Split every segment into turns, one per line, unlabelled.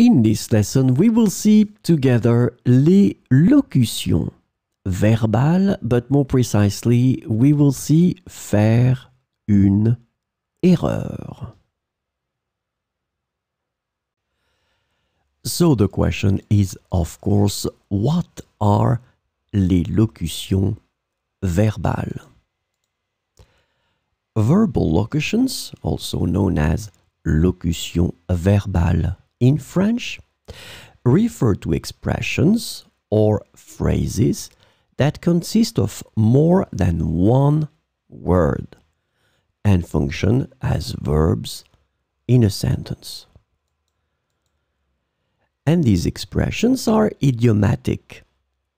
In this lesson, we will see together les locutions verbales, but more precisely, we will see faire une erreur. So the question is, of course, what are les locutions verbales? Verbal locutions, also known as locutions verbales, in French refer to expressions or phrases that consist of more than one word and function as verbs in a sentence. And these expressions are idiomatic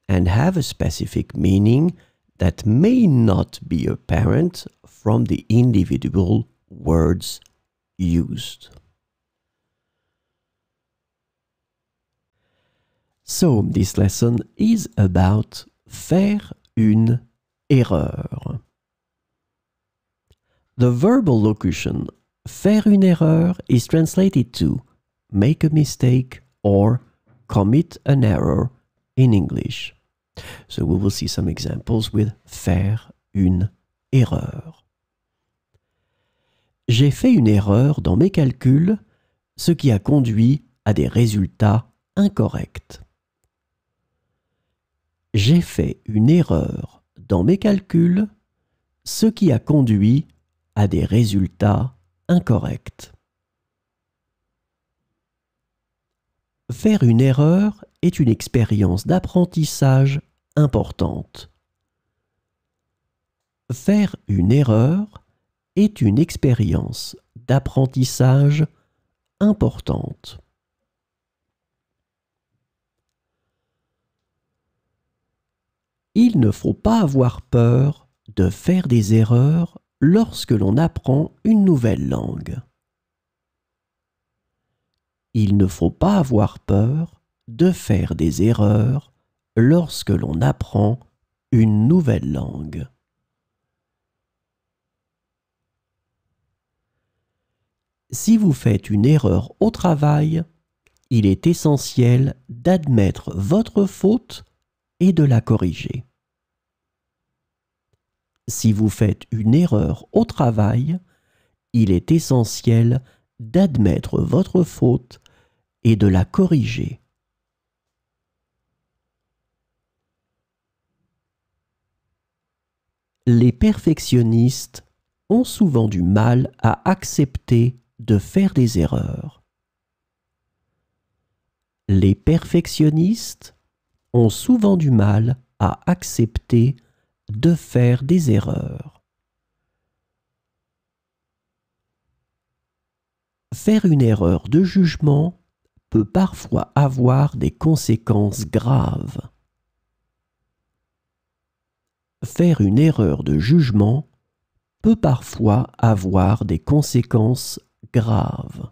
and have a specific meaning that may not be apparent from the individual words used. So, this lesson is about faire une erreur. The verbal locution faire une erreur is translated to make a mistake or commit an error in English. So we will see some examples with faire une erreur. J'ai fait une erreur dans mes calculs, ce qui a conduit à des résultats incorrects j'ai fait une erreur dans mes calculs, ce qui a conduit à des résultats incorrects. Faire une erreur est une expérience d'apprentissage importante. Faire une erreur est une expérience d'apprentissage importante. Il ne faut pas avoir peur de faire des erreurs lorsque l'on apprend une nouvelle langue. Il ne faut pas avoir peur de faire des erreurs lorsque l'on apprend une nouvelle langue. Si vous faites une erreur au travail, il est essentiel d'admettre votre faute et de la corriger. Si vous faites une erreur au travail, il est essentiel d'admettre votre faute et de la corriger. Les perfectionnistes ont souvent du mal à accepter de faire des erreurs. Les perfectionnistes ont souvent du mal à accepter de faire des erreurs. Faire une erreur de jugement peut parfois avoir des conséquences graves. Faire une erreur de jugement peut parfois avoir des conséquences graves.